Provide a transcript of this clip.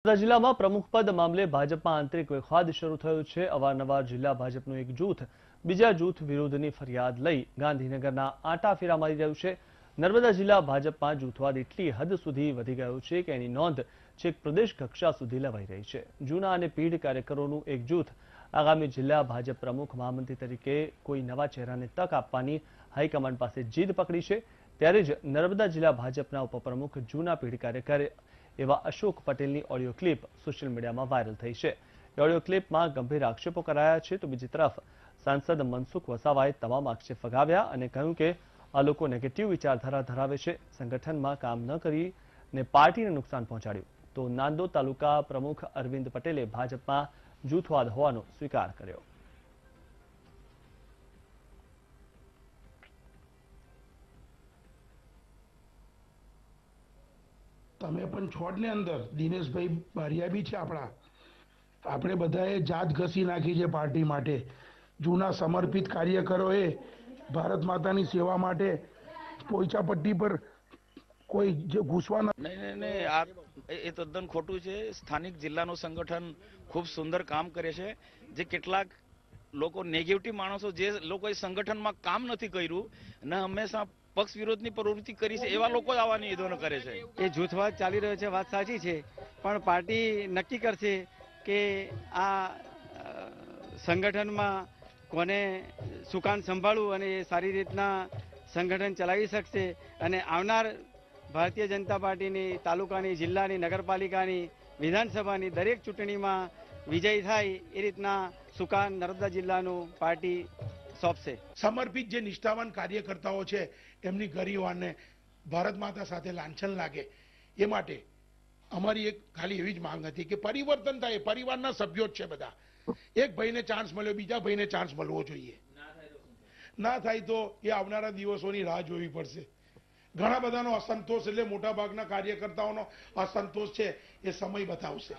વડોદરા જિલ્લામાં પ્રમુખ પદ મામલે ભાજપમાં આંતરિક વિખવાદ શરૂ થયો છે અવારનવાર જિલ્લા ભાજપનું એક જૂથ બીજા જૂથ વિરોધની ફરિયાદ લઈ ગાંધીનગરના આટા ફેરા મારી રહ્યું છે નર્મદા જિલ્લા ભાજપમાં જૂથવાદ એટલી હદ સુધી વધી ગયો છે કે એની નોંધ છેક પ્રદેશ કક્ષા સુધી લેવાઈ રહી છે જૂના અને પીઢ કાર્યકરોનું એક જૂથ આગામી જિલ્લા ભાજપ પ્રમુખ મહામંત્રી તરીકે કોઈ નવા ચહેરાને તક આપવાની હાઈકમાન્ડ પાસે જીદ પકડી છે ત્યારે જ નર્મદા જિલ્લા ભાજપના ઉપપ્રમુખ જૂના પીઢ કાર્યકર એવા અશોક પટેલની ઓડિયો ક્લિપ સોશિયલ મીડિયામાં વાયરલ થઈ છે ઓડિયો ક્લિપમાં ગંભીર આક્ષેપો કરાયા છે તો બીજી તરફ સાંસદ મનસુખ વસાવાએ તમામ આક્ષેપ ફગાવ્યા અને કહ્યું કે આ લોકો નેગેટિવ વિચારધારા ધરાવે છે સંગઠનમાં કામ ન કરીને પાર્ટીને નુકસાન પહોંચાડ્યું તો નાંદોદ તાલુકા પ્રમુખ અરવિંદ પટેલે ભાજપમાં જૂથવાદ હોવાનો સ્વીકાર કર્યો તમે પણ છોડને અંદર દિનેશભાઈ બારિયા બી છે આપણા આપણે બધાએ જાત ઘસી નાખી છે પાર્ટી માટે જૂના સમર્પિત કાર્યકરોએ ભારત માતાની સેવા માટે પોઈચા પટ્ટી પર કોઈ જે ઘૂસવા નહીં નહીં આ એ તદ્દન ખોટું છે સ્થાનિક જિલ્લાનું સંગઠન ખૂબ સુંદર કામ કરે છે જે કેટલાક લોકો નેગેટિવ માણસો જે લોકોએ સંગઠનમાં કામ નથી કર્યું ને હંમેશા પક્ષ વિરોધની પ્રવૃત્તિ કરી છે એવા લોકો જ આવા નિવેદનો કરે છે એ જૂથવાદ ચાલી રહ્યો છે વાત સાચી છે પણ પાર્ટી નક્કી કરશે કે આ સંગઠનમાં કોને સુકાન સંભાળવું અને એ સારી રીતના સંગઠન ચલાવી શકશે અને આવનાર ભારતીય જનતા પાર્ટીની તાલુકાની જિલ્લાની નગરપાલિકાની વિધાનસભાની દરેક ચૂંટણીમાં વિજય થાય એ રીતના સુકાન નર્મદા જિલ્લાનું પાર્ટી સોંપશે સમર્પિત જે નિષ્ઠાવાન કાર્યકર્તાઓ છે એમની ગરીવાને ભારત માતા સાથે લાંછન લાગે એ માટે અમારી એક ખાલી એવી જ માંગ હતી કે પરિવર્તન થાય પરિવારના સભ્યો જ છે બધા એક ભાઈને ચાન્સ મળ્યો બીજા ભાઈને ચાન્સ મળવો જોઈએ ના થાય તો એ આવનારા દિવસોની રાહ જોવી પડશે ઘણા બધાનો અસંતોષ એટલે મોટા ભાગના કાર્યકર્તાઓનો અસંતોષ છે એ સમય બતાવશે